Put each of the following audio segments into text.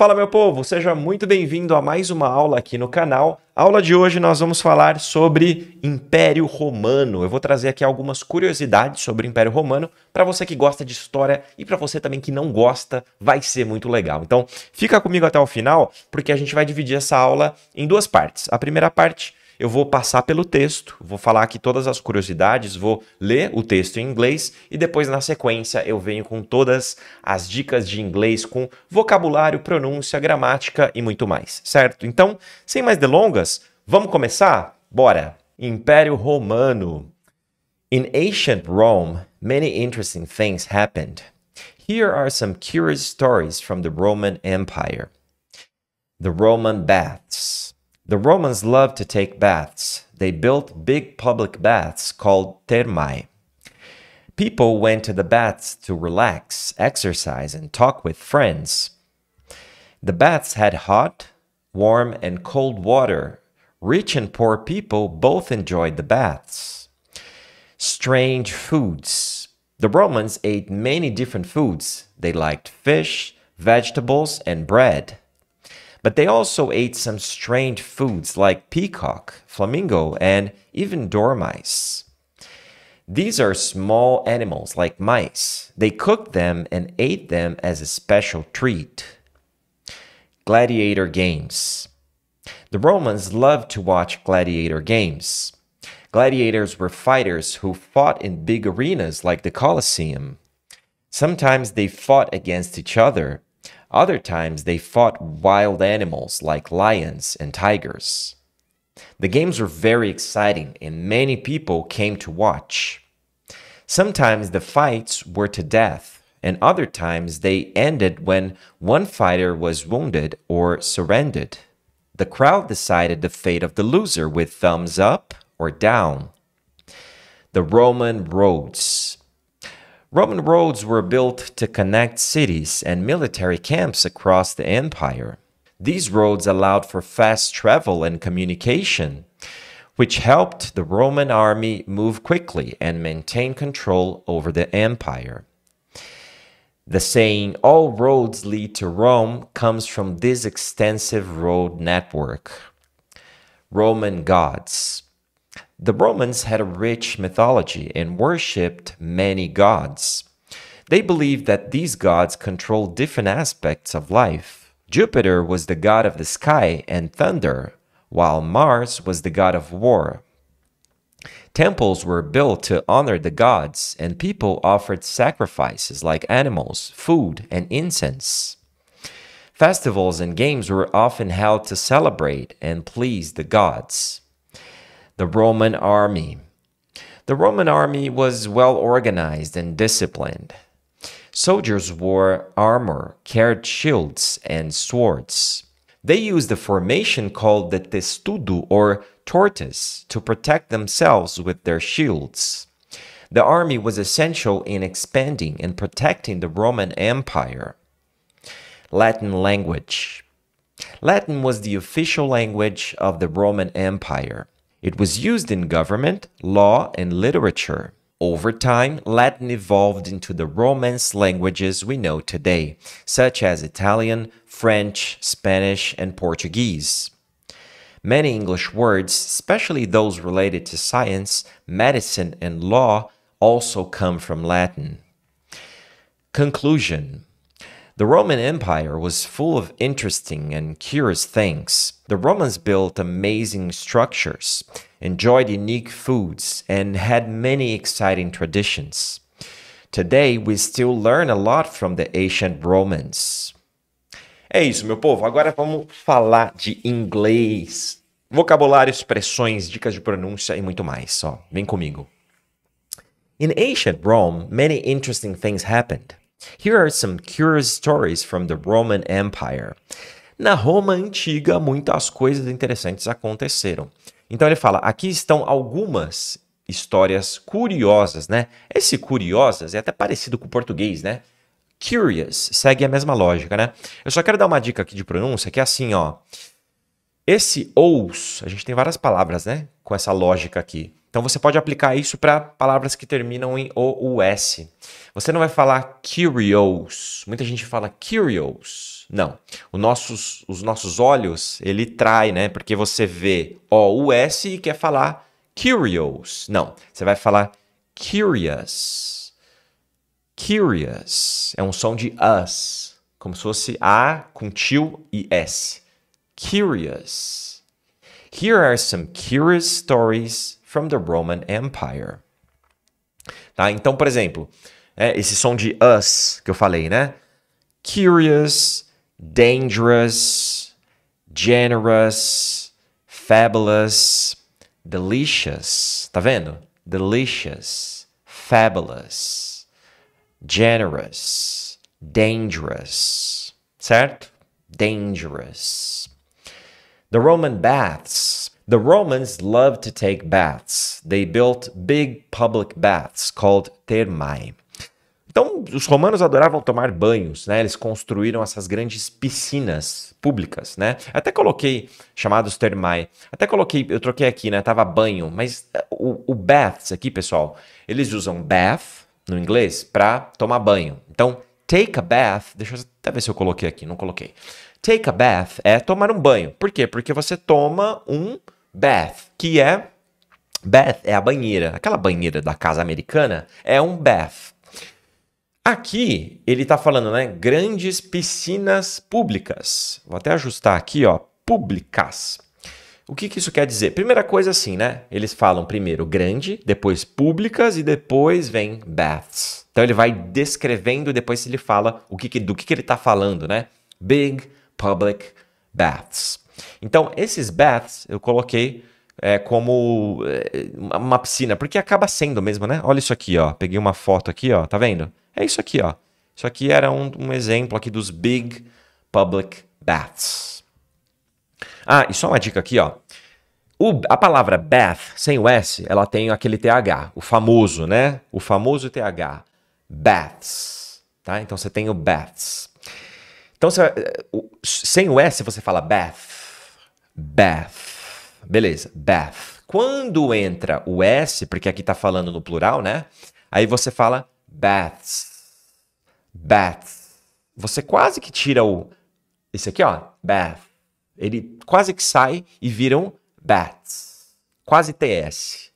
Fala meu povo, seja muito bem-vindo a mais uma aula aqui no canal. A aula de hoje nós vamos falar sobre Império Romano. Eu vou trazer aqui algumas curiosidades sobre o Império Romano para você que gosta de história e para você também que não gosta, vai ser muito legal. Então, fica comigo até o final, porque a gente vai dividir essa aula em duas partes. A primeira parte eu vou passar pelo texto, vou falar aqui todas as curiosidades, vou ler o texto em inglês e depois na sequência eu venho com todas as dicas de inglês com vocabulário, pronúncia, gramática e muito mais, certo? Então, sem mais delongas, vamos começar? Bora! Império Romano. In ancient Rome, many interesting things happened. Here are some curious stories from the Roman Empire. The Roman Baths. The Romans loved to take baths. They built big public baths called thermae. People went to the baths to relax, exercise, and talk with friends. The baths had hot, warm, and cold water. Rich and poor people both enjoyed the baths. Strange foods. The Romans ate many different foods. They liked fish, vegetables, and bread. But they also ate some strange foods like peacock, flamingo, and even dormice. These are small animals like mice. They cooked them and ate them as a special treat. Gladiator Games The Romans loved to watch gladiator games. Gladiators were fighters who fought in big arenas like the Colosseum. Sometimes they fought against each other, other times, they fought wild animals like lions and tigers. The games were very exciting, and many people came to watch. Sometimes the fights were to death, and other times they ended when one fighter was wounded or surrendered. The crowd decided the fate of the loser with thumbs up or down. The Roman roads. Roman roads were built to connect cities and military camps across the empire. These roads allowed for fast travel and communication, which helped the Roman army move quickly and maintain control over the empire. The saying, all roads lead to Rome, comes from this extensive road network. Roman gods. The Romans had a rich mythology and worshipped many gods. They believed that these gods controlled different aspects of life. Jupiter was the god of the sky and thunder, while Mars was the god of war. Temples were built to honor the gods, and people offered sacrifices like animals, food, and incense. Festivals and games were often held to celebrate and please the gods the Roman army. The Roman army was well organized and disciplined. Soldiers wore armor, carried shields and swords. They used a formation called the testudo or tortoise to protect themselves with their shields. The army was essential in expanding and protecting the Roman Empire. Latin language. Latin was the official language of the Roman Empire. It was used in government, law, and literature. Over time, Latin evolved into the Romance languages we know today, such as Italian, French, Spanish, and Portuguese. Many English words, especially those related to science, medicine, and law, also come from Latin. Conclusion the Roman Empire was full of interesting and curious things. The Romans built amazing structures, enjoyed unique foods, and had many exciting traditions. Today, we still learn a lot from the ancient Romans. É isso, meu povo. Agora vamos falar de inglês. Vocabulário, expressões, dicas de pronúncia e muito mais. Ó, vem comigo. In ancient Rome, many interesting things happened. Here are some curious stories from the Roman Empire. Na Roma antiga, muitas coisas interessantes aconteceram. Então ele fala: aqui estão algumas histórias curiosas, né? Esse curiosas é até parecido com o português, né? Curious segue a mesma lógica, né? Eu só quero dar uma dica aqui de pronúncia que é assim, ó. Esse ous, a gente tem várias palavras, né? Com essa lógica aqui. Então você pode aplicar isso para palavras que terminam em OUS. Você não vai falar curious. Muita gente fala curious. Não. Nossos, os nossos olhos, ele trai, né? Porque você vê OUS e quer falar curious. Não. Você vai falar curious. Curious. É um som de us. Como se fosse A com til e S. Curious. Here are some curious stories from the Roman Empire. Tá? Então, por exemplo, é esse som de us que eu falei, né? Curious, dangerous, generous, fabulous, delicious. Tá vendo? Delicious, fabulous, generous, dangerous. Certo? Dangerous. The Roman baths The Romans loved to take baths. They built big public baths called termae. Então, os romanos adoravam tomar banhos, né? Eles construíram essas grandes piscinas públicas, né? Até coloquei, chamados termai, até coloquei, eu troquei aqui, né? Tava banho, mas eh, o, o baths aqui, pessoal, eles usam bath, no inglês, para tomar banho. Então, take a bath, deixa eu até ver se eu coloquei aqui, não coloquei. Take a bath é tomar um banho. Por quê? Porque você toma um bath, que é bath é a banheira, aquela banheira da casa americana é um bath. Aqui ele está falando, né? Grandes piscinas públicas. Vou até ajustar aqui, ó, públicas. O que, que, isso quer dizer? Primeira coisa assim, né? Eles falam primeiro grande, depois públicas e depois vem baths. Então ele vai descrevendo, depois ele fala o que, que do que, que ele está falando, né? Big public baths. Então, esses baths eu coloquei é, como é, uma piscina, porque acaba sendo mesmo, né? Olha isso aqui, ó. Peguei uma foto aqui, ó. Tá vendo? É isso aqui, ó. Isso aqui era um, um exemplo aqui dos big public baths. Ah, e só uma dica aqui, ó. O, a palavra bath, sem o S, ela tem aquele TH, o famoso, né? O famoso TH. Baths. Tá? Então você tem o baths. Então, você, é, sem o S, você fala bath bath. Beleza, bath. Quando entra o S, porque aqui está falando no plural, né? Aí você fala baths. Baths. Você quase que tira o. Esse aqui, ó. Bath. Ele quase que sai e viram um bats. Quase TS.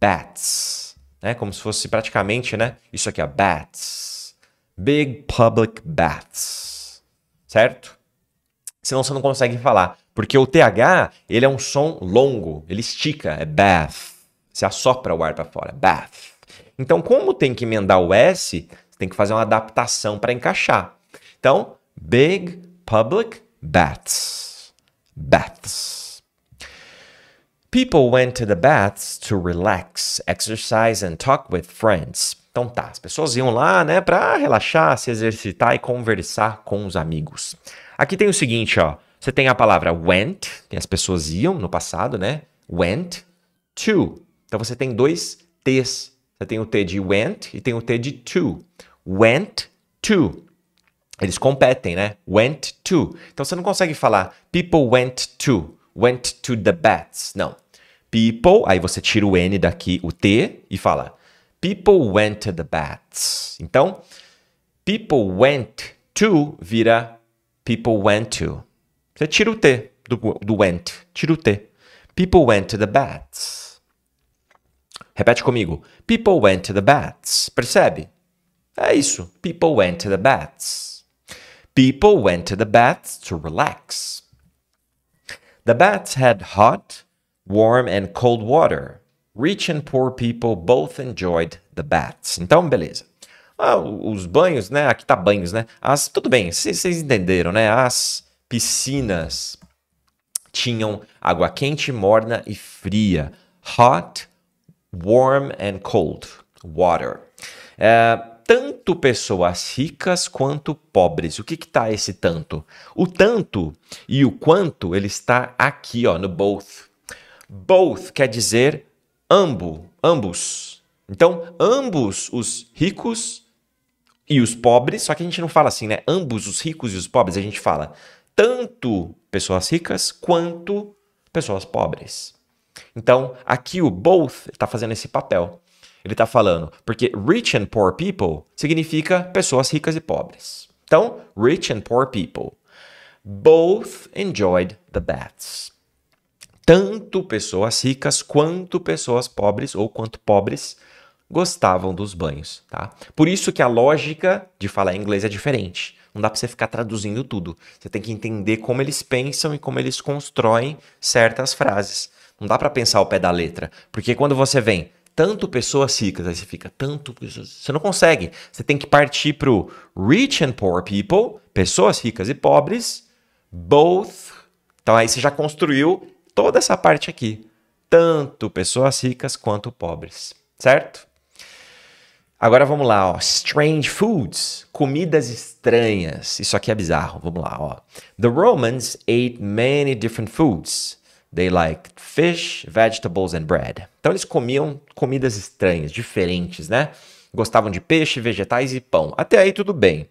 Bats. Né? Como se fosse praticamente, né? Isso aqui, ó. Bats. Big public baths, Certo? Senão você não consegue falar. Porque o TH, ele é um som longo, ele estica, é bath. Você assopra o ar para fora, bath. Então, como tem que emendar o S, tem que fazer uma adaptação para encaixar. Então, big public baths. Baths. People went to the baths to relax, exercise and talk with friends. Então tá, as pessoas iam lá, né, para relaxar, se exercitar e conversar com os amigos. Aqui tem o seguinte, ó. Você tem a palavra went, que as pessoas iam no passado, né? Went to. Então você tem dois T's. Você tem o T de went e tem o T de to. Went to. Eles competem, né? Went to. Então você não consegue falar people went to, went to the bats. Não. People, aí você tira o N daqui, o T, e fala people went to the bats. Então, people went to vira people went to. Você tira o T do, do went. Tira o T. People went to the baths Repete comigo. People went to the baths Percebe? É isso. People went to the baths People went to the baths to relax. The baths had hot, warm and cold water. Rich and poor people both enjoyed the baths. Então, beleza. Ah, os banhos, né? Aqui tá banhos, né? As, tudo bem, vocês entenderam, né? As piscinas tinham água quente, morna e fria. Hot, warm and cold water. É, tanto pessoas ricas quanto pobres. O que está esse tanto? O tanto e o quanto ele está aqui, ó, no both. Both quer dizer ambos, ambos. Então, ambos os ricos e os pobres, só que a gente não fala assim, né? Ambos os ricos e os pobres, a gente fala tanto pessoas ricas quanto pessoas pobres. Então, aqui o both está fazendo esse papel. Ele está falando, porque rich and poor people significa pessoas ricas e pobres. Então, rich and poor people both enjoyed the baths. Tanto pessoas ricas quanto pessoas pobres ou quanto pobres gostavam dos banhos, tá? Por isso que a lógica de falar inglês é diferente. Não dá para você ficar traduzindo tudo. Você tem que entender como eles pensam e como eles constroem certas frases. Não dá para pensar ao pé da letra, porque quando você vem tanto pessoas ricas, aí você fica tanto você não consegue. Você tem que partir pro rich and poor people, pessoas ricas e pobres, both. Então aí você já construiu toda essa parte aqui, tanto pessoas ricas quanto pobres, certo? Agora vamos lá, ó. Strange foods, comidas estranhas. Isso aqui é bizarro. Vamos lá, ó. The Romans ate many different foods. They liked fish, vegetables and bread. Então eles comiam comidas estranhas, diferentes, né? Gostavam de peixe, vegetais e pão. Até aí tudo bem.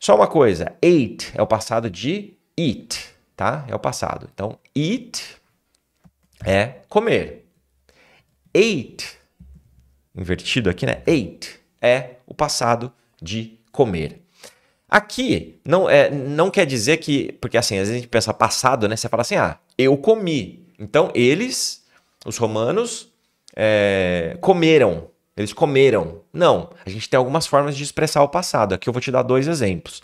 Só uma coisa, ate é o passado de eat, tá? É o passado. Então eat é comer. Ate invertido aqui, né? Ate é o passado de comer. Aqui não, é, não quer dizer que, porque assim, às vezes a gente pensa passado, né? Você fala assim, ah, eu comi. Então eles, os romanos, é, comeram. Eles comeram. Não, a gente tem algumas formas de expressar o passado. Aqui eu vou te dar dois exemplos.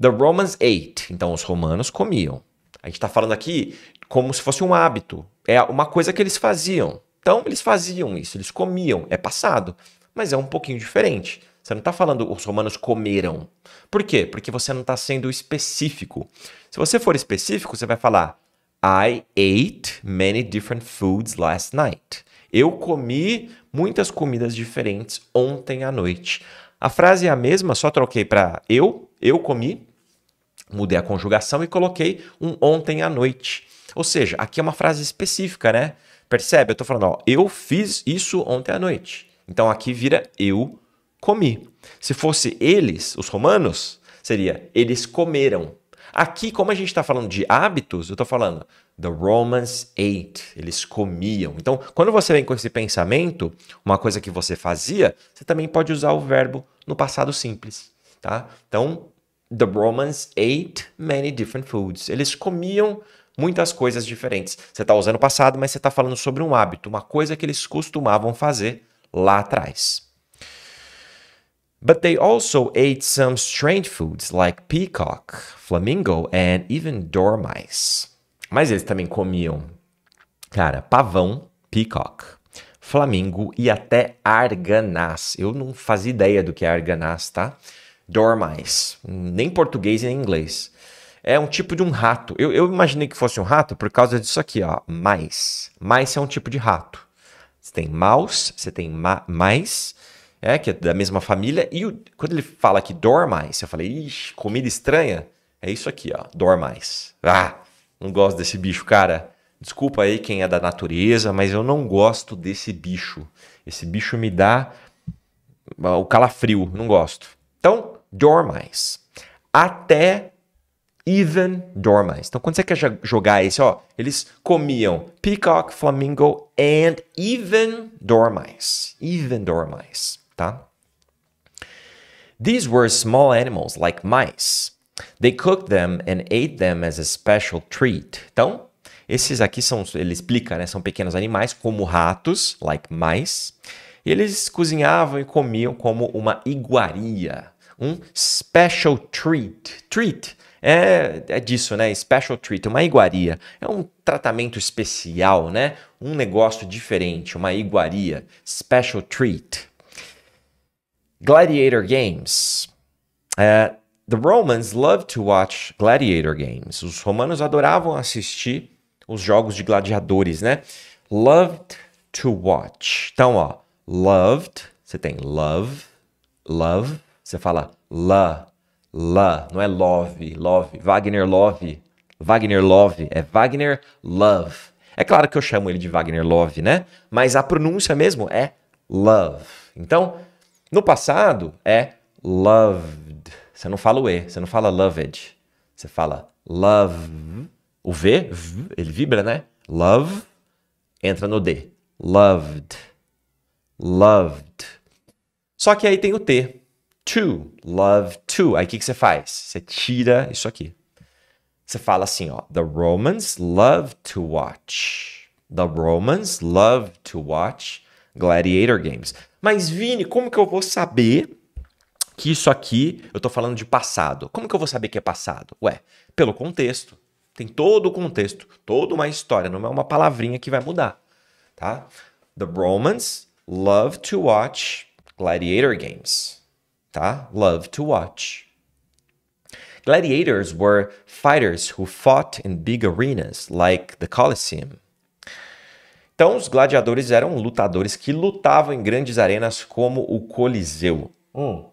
The Romans ate. Então os romanos comiam. A gente está falando aqui como se fosse um hábito. É uma coisa que eles faziam. Então eles faziam isso, eles comiam, é passado, mas é um pouquinho diferente. Você não está falando os romanos comeram. Por quê? Porque você não está sendo específico. Se você for específico, você vai falar I ate many different foods last night. Eu comi muitas comidas diferentes ontem à noite. A frase é a mesma, só troquei para eu, eu comi, mudei a conjugação e coloquei um ontem à noite. Ou seja, aqui é uma frase específica, né? Percebe? Eu estou falando, ó, eu fiz isso ontem à noite. Então aqui vira eu comi. Se fosse eles, os romanos, seria eles comeram. Aqui, como a gente está falando de hábitos, eu estou falando the Romans ate, eles comiam. Então, quando você vem com esse pensamento, uma coisa que você fazia, você também pode usar o verbo no passado simples, tá? Então, the Romans ate many different foods. Eles comiam muitas coisas diferentes. Você está usando o passado, mas você está falando sobre um hábito, uma coisa que eles costumavam fazer lá atrás. But they also ate some strange foods like peacock, flamingo and even dormice. Mas eles também comiam, cara, pavão, peacock, flamingo e até arganaz. Eu não fazia ideia do que é arganaz, tá? Dormice, nem português nem inglês é um tipo de um rato. Eu, eu imaginei que fosse um rato por causa disso aqui, ó. Mais. Mais é um tipo de rato. Você tem mouse, você tem ma mais, é, que é da mesma família. E o, quando ele fala aqui dormais, eu falei, ixi, comida estranha. É isso aqui, ó, Dormais. Ah, não gosto desse bicho, cara. Desculpa aí quem é da natureza, mas eu não gosto desse bicho. Esse bicho me dá ah, o calafrio, não gosto. Então, dormais. Até Even Dormice. Então, quando você quer jogar esse, ó, eles comiam Peacock, Flamingo and Even Dormice. Even Dormice, tá? These were small animals like mice. They cooked them and ate them as a special treat. Então, esses aqui são, ele explica, né, são pequenos animais como ratos, like mice. Eles cozinhavam e comiam como uma iguaria, um special treat. Treat é, é disso, né? Special treat, uma iguaria. É um tratamento especial, né? Um negócio diferente, uma iguaria. Special treat. Gladiator Games. É, the Romans loved to watch gladiator games. Os romanos adoravam assistir os jogos de gladiadores, né? Loved to watch. Então, ó, loved, você tem love, love, você fala la, La, não é love, love. Wagner Love. Wagner Love, é Wagner Love. É claro que eu chamo ele de Wagner Love, né? Mas a pronúncia mesmo é love. Então, no passado é loved. Você não fala o E, você não fala loved. Você fala love. O V, ele vibra, né? Love entra no D. Loved. Loved. Só que aí tem o T to, love to. Aí o que, que você faz? Você tira isso aqui. Você fala assim, ó. The Romans love to watch. The Romans love to watch gladiator games. Mas, Vini, como que eu vou saber que isso aqui, eu tô falando de passado. Como que eu vou saber que é passado? Ué, pelo contexto. Tem todo o contexto, toda uma história, não é uma palavrinha que vai mudar, tá? The Romans love to watch gladiator games tá? Love to watch. Gladiators were fighters who fought in big arenas like the Colosseum. Então, os gladiadores eram lutadores que lutavam em grandes arenas como o Coliseu. Hum.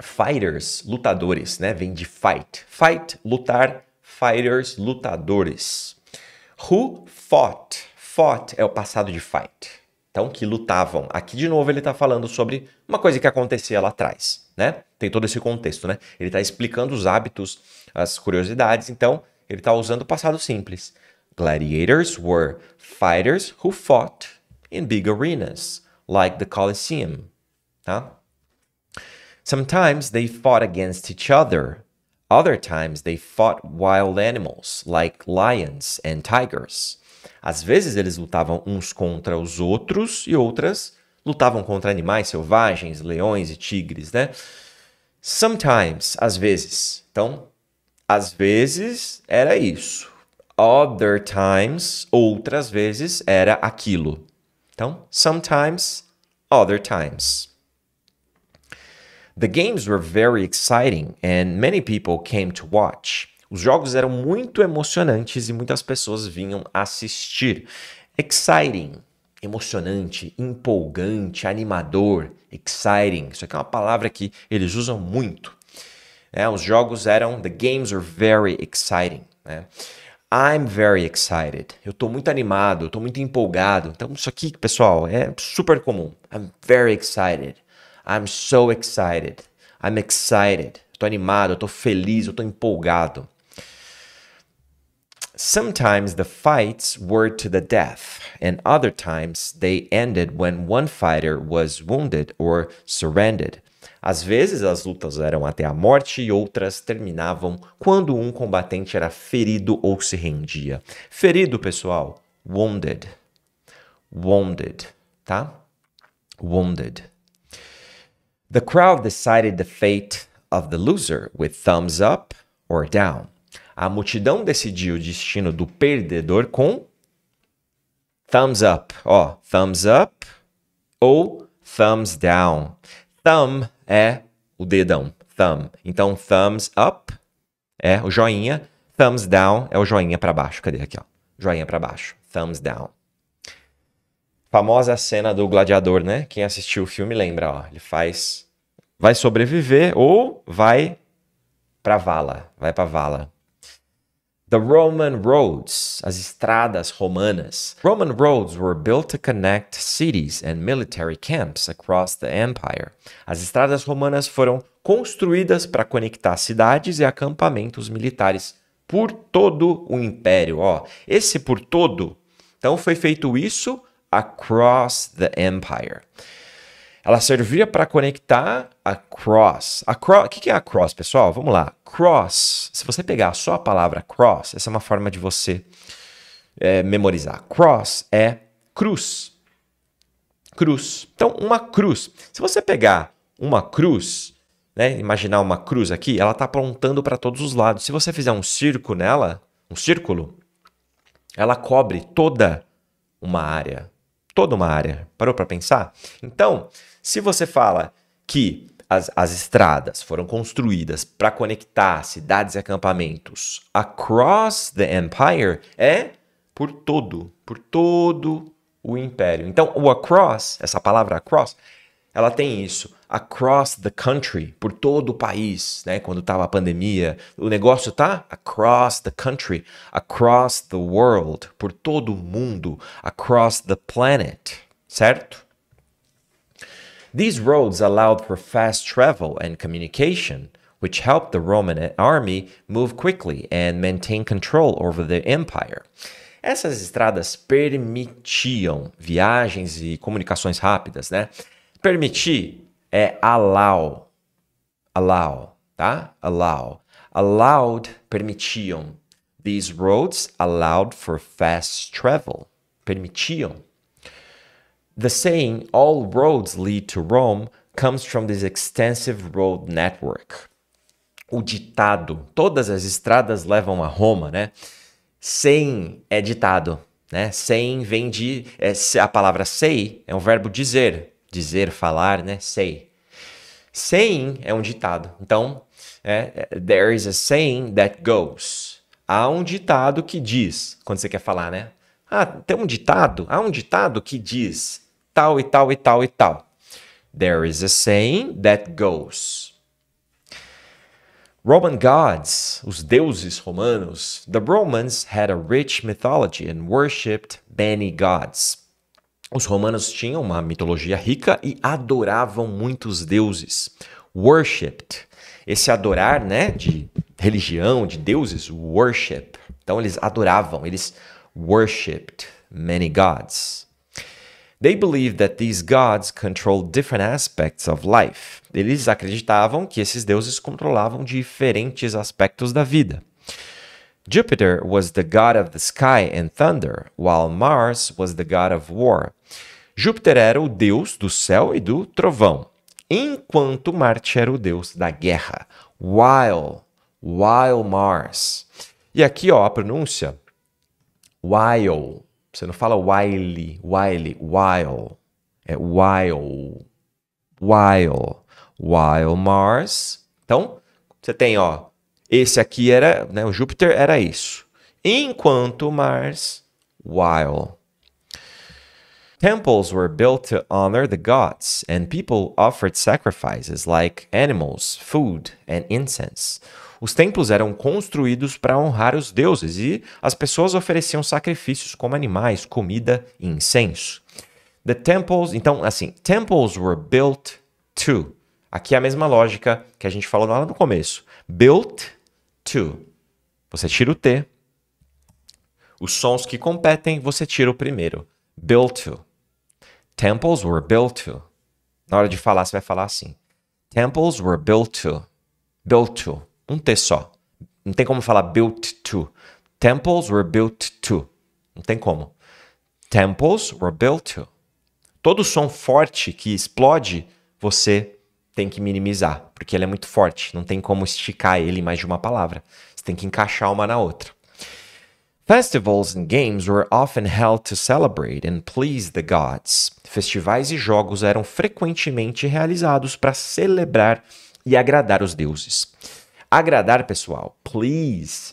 Fighters, lutadores, né? Vem de fight. Fight, lutar. Fighters, lutadores. Who fought? Fought é o passado de fight então que lutavam. Aqui de novo ele está falando sobre uma coisa que acontecia lá atrás, né? Tem todo esse contexto, né? Ele está explicando os hábitos, as curiosidades. Então ele está usando o passado simples. Gladiators were fighters who fought in big arenas, like the Colosseum. Tá? Sometimes they fought against each other. Other times they fought wild animals, like lions and tigers. Às vezes eles lutavam uns contra os outros e outras lutavam contra animais selvagens, leões e tigres, né? Sometimes, às vezes. Então, às vezes era isso. Other times, outras vezes era aquilo. Então, sometimes, other times. The games were very exciting and many people came to watch. Os jogos eram muito emocionantes e muitas pessoas vinham assistir. Exciting, emocionante, empolgante, animador, exciting. Isso aqui é uma palavra que eles usam muito. É, os jogos eram the games are very exciting. Né? I'm very excited. Eu estou muito animado, eu tô muito empolgado. Então isso aqui, pessoal, é super comum. I'm very excited. I'm so excited. I'm excited. Estou animado, estou feliz, estou empolgado. Sometimes the fights were to the death, and other times they ended when one fighter was wounded or surrendered. Às vezes as lutas eram até a morte e outras terminavam quando um combatente era ferido ou se rendia. Ferido, pessoal, wounded. Wounded, tá? Wounded. The crowd decided the fate of the loser with thumbs up or down. A multidão decidiu o destino do perdedor com thumbs up. Ó, thumbs up ou thumbs down. Thumb é o dedão, thumb. Então, thumbs up é o joinha, thumbs down é o joinha para baixo. Cadê aqui, ó? Joinha para baixo, thumbs down. Famosa cena do gladiador, né? Quem assistiu o filme lembra, ó. Ele faz vai sobreviver ou vai para vala, vai para vala. The Roman roads, as estradas romanas. Roman roads were built to connect cities and military camps across the empire. As estradas romanas foram construídas para conectar cidades e acampamentos militares por todo o império, ó. Esse por todo. Então foi feito isso across the empire. Ela servia para conectar a cross. A cross, o que é a cross, pessoal? Vamos lá. Cross. Se você pegar só a palavra cross, essa é uma forma de você é, memorizar. Cross é cruz. Cruz. Então, uma cruz. Se você pegar uma cruz, né, imaginar uma cruz aqui, ela está apontando para todos os lados. Se você fizer um círculo nela, um círculo, ela cobre toda uma área toda uma área. Parou para pensar? Então, se você fala que as, as estradas foram construídas para conectar cidades e acampamentos across the empire, é por todo, por todo o império. Então, o across, essa palavra across, ela tem isso. Across the country, por todo o país, né? Quando estava a pandemia, o negócio tá across the country, across the world, por todo o mundo, across the planet, certo? These roads allowed for fast travel and communication, which helped the Roman army move quickly and maintain control over the empire. Essas estradas permitiam viagens e comunicações rápidas, né? Permitir é allow. Allow, tá? Allow. Allowed, permitiam. These roads allowed for fast travel. Permitiam. The saying, all roads lead to Rome, comes from this extensive road network. O ditado, todas as estradas levam a Roma, né? Sem é ditado, né? Sem vem de. É, a palavra sei é um verbo dizer, dizer, falar, né? Sei. Saying é um ditado. Então, é, there is a saying that goes. Há um ditado que diz, quando você quer falar, né? Ah, tem um ditado? Há um ditado que diz tal e tal e tal e tal. There is a saying that goes. Roman gods, os deuses romanos, the Romans had a rich mythology and worshipped many gods. Os romanos tinham uma mitologia rica e adoravam muitos deuses. Worshipped. Esse adorar, né, de religião, de deuses, worship. Então eles adoravam, eles worshipped many gods. They believed that these gods controlled different aspects of life. Eles acreditavam que esses deuses controlavam diferentes aspectos da vida. Jupiter was the god of the sky and thunder, while Mars was the god of war. Júpiter era o deus do céu e do trovão, enquanto Marte era o deus da guerra. While, while Mars. E aqui, ó, a pronúncia while. Você não fala while, while, while. É while. While. While Mars. Então, você tem, ó, esse aqui era, né, o Júpiter era isso. Enquanto Mars, while. Temples were built to honor the gods, and people offered sacrifices like animals, food, and incense. Os templos eram construídos para honrar os deuses e as pessoas ofereciam sacrifícios como animais, comida e incenso. The temples, então assim, temples were built to. Aqui é a mesma lógica que a gente falou lá no começo. Built to. Você tira o T. Os sons que competem, você tira o primeiro. Built to. Temples were built to. Na hora de falar, você vai falar assim. Temples were built to. Built to. Um T só. Não tem como falar built to. Temples were built to. Não tem como. Temples were built to. Todo som forte que explode, você tem que minimizar, porque ele é muito forte. Não tem como esticar ele mais de uma palavra. Você tem que encaixar uma na outra. Festivals and games were often held to celebrate and please the gods. Festivais e jogos eram frequentemente realizados para celebrar e agradar os deuses. Agradar, pessoal. Please.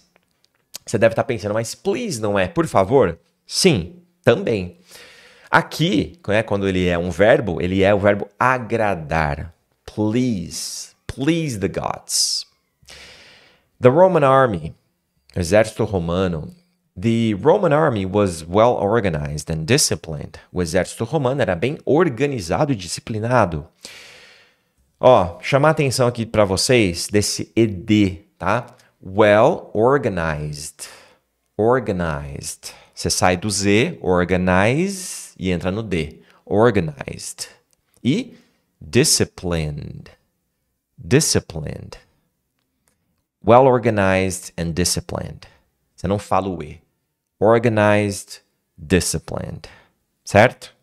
Você deve estar pensando, mas please não é por favor? Sim, também. Aqui, né, quando ele é um verbo, ele é o verbo agradar. Please, please the gods. The Roman army, exército romano. The Roman army was well organized and disciplined. O exército romano era bem organizado e disciplinado. Ó, chamar atenção aqui para vocês desse ED, tá? Well organized. Organized. Você sai do Z, organize, e entra no D. Organized. E disciplined. Disciplined. Well organized and disciplined. Você não fala o E. Organized, disciplined. Certo?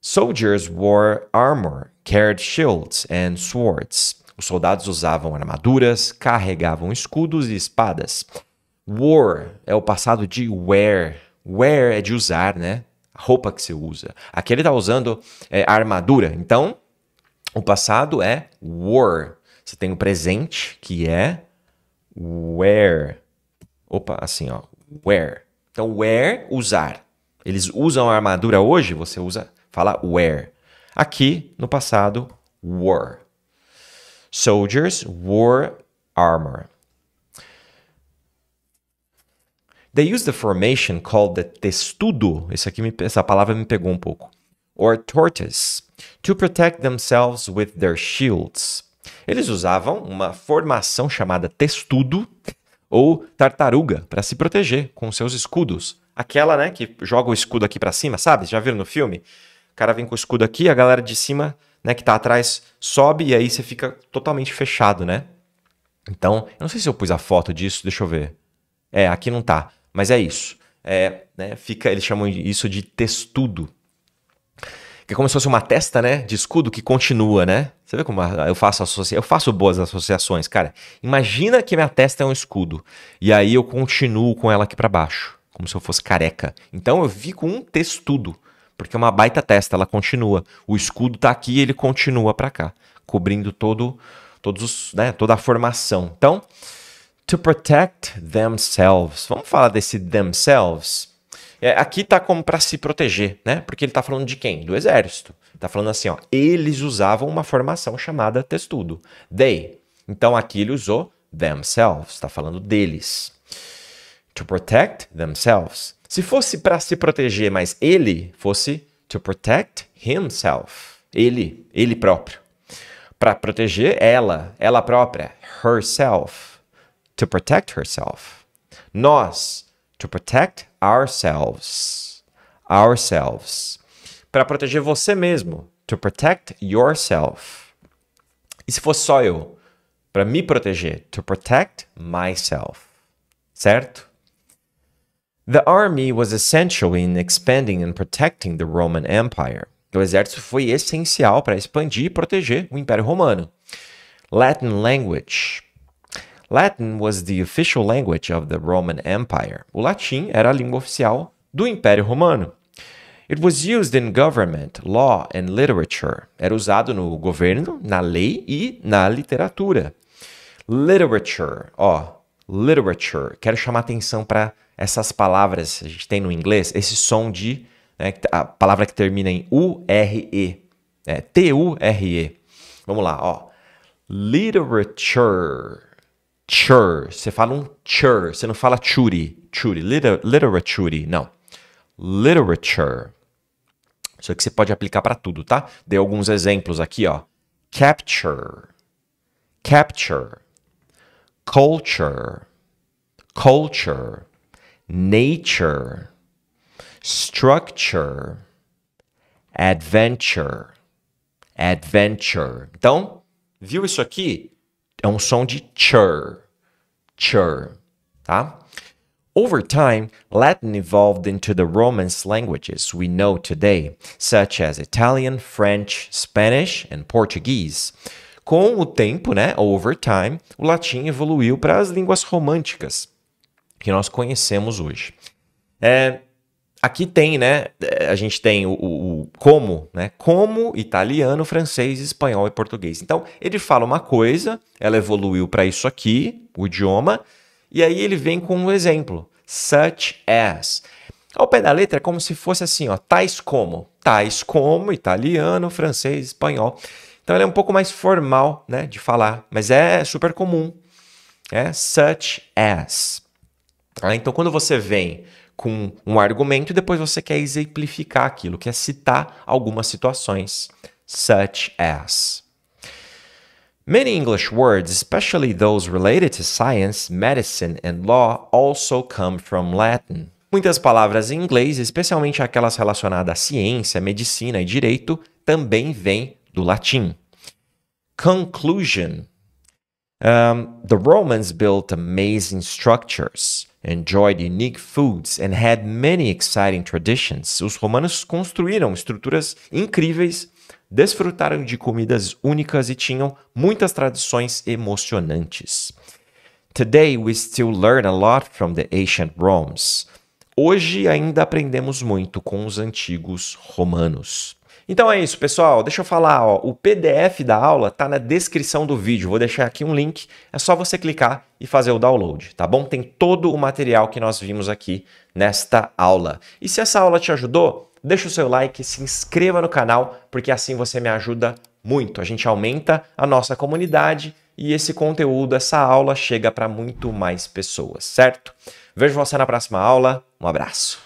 Soldiers wore armor carried shields and swords. Os soldados usavam armaduras, carregavam escudos e espadas. War é o passado de wear. Wear é de usar, né? A roupa que você usa. Aqui ele está usando é, armadura. Então, o passado é war. Você tem o presente, que é wear. Opa, assim, ó. Wear. Então, wear, usar. Eles usam a armadura hoje, você usa, fala wear. Aqui no passado, wore. Soldiers wore armor. They used a formation called the testudo. Esse aqui me, essa palavra me pegou um pouco. Or tortoise to protect themselves with their shields. Eles usavam uma formação chamada testudo ou tartaruga para se proteger com seus escudos. Aquela, né, que joga o escudo aqui para cima, sabe? Já viram no filme? cara vem com o escudo aqui, a galera de cima, né, que tá atrás, sobe e aí você fica totalmente fechado, né? Então, eu não sei se eu pus a foto disso, deixa eu ver. É, aqui não tá, mas é isso. É, né, fica, eles chamam isso de testudo. Que é como se fosse uma testa, né, de escudo que continua, né? Você vê como eu faço associa... eu faço boas associações, cara. Imagina que minha testa é um escudo e aí eu continuo com ela aqui para baixo, como se eu fosse careca. Então eu vi com um testudo porque é uma baita testa, ela continua. O escudo está aqui e ele continua para cá, cobrindo todo, todos os, né, toda a formação. Então, to protect themselves. Vamos falar desse themselves? É, aqui está como para se proteger, né? Porque ele está falando de quem? Do exército. Está falando assim, ó, eles usavam uma formação chamada testudo, they. Então aqui ele usou themselves, está falando deles. To protect themselves. Se fosse para se proteger, mas ele fosse to protect himself. Ele, ele próprio. Para proteger ela, ela própria, herself. To protect herself. Nós, to protect ourselves. Ourselves. Para proteger você mesmo, to protect yourself. E se fosse só eu, para me proteger, to protect myself. Certo? The army was essential in expanding and protecting the Roman Empire. O exército foi essencial para expandir e proteger o Império Romano. Latin language. Latin was the official language of the Roman Empire. O latim era a língua oficial do Império Romano. It was used in government, law and literature. Era usado no governo, na lei e na literatura. Literature, ó, literature. Quero chamar atenção para essas palavras, a gente tem no inglês, esse som de, né, a palavra que termina em U-R-E, é, T-U-R-E. Vamos lá, ó. Literature. Chur. Você fala um chur, você não fala churi. Churi, liter, literature, não. Literature. Isso aqui você pode aplicar para tudo, tá? Dei alguns exemplos aqui, ó. Capture. Capture. Culture. Culture nature, structure, adventure, adventure. Então, viu isso aqui? É um som de chur, chur, tá? Over time, Latin evolved into the Romance languages we know today, such as Italian, French, Spanish, and Portuguese. Com o tempo, né, over time, o latim evoluiu para as línguas românticas, que nós conhecemos hoje. É, aqui tem, né? É, a gente tem o, o, o, como, né? Como italiano, francês, espanhol e português. Então, ele fala uma coisa, ela evoluiu para isso aqui, o idioma, e aí ele vem com um exemplo. Such as. Ao pé da letra é como se fosse assim, ó, tais como. Tais como italiano, francês, espanhol. Então ele é um pouco mais formal, né, de falar, mas é super comum. É such as. Ah, então, quando você vem com um argumento, depois você quer exemplificar aquilo, quer citar algumas situações, such as. Many English words, especially those related to science, medicine, and law, also come from Latin. Muitas palavras em inglês, especialmente aquelas relacionadas à ciência, medicina e direito, também vêm do latim. Conclusion um, the Romans built amazing structures, enjoyed unique foods, and had many exciting traditions. Os romanos construíram estruturas incríveis, desfrutaram de comidas únicas e tinham muitas tradições emocionantes. Today we still learn a lot from the ancient Romans. Hoje ainda aprendemos muito com os antigos romanos. Então é isso, pessoal. Deixa eu falar, ó, o PDF da aula está na descrição do vídeo. Vou deixar aqui um link. É só você clicar e fazer o download, tá bom? Tem todo o material que nós vimos aqui nesta aula. E se essa aula te ajudou, deixa o seu like, se inscreva no canal, porque assim você me ajuda muito. A gente aumenta a nossa comunidade e esse conteúdo, essa aula chega para muito mais pessoas, certo? Vejo você na próxima aula. Um abraço.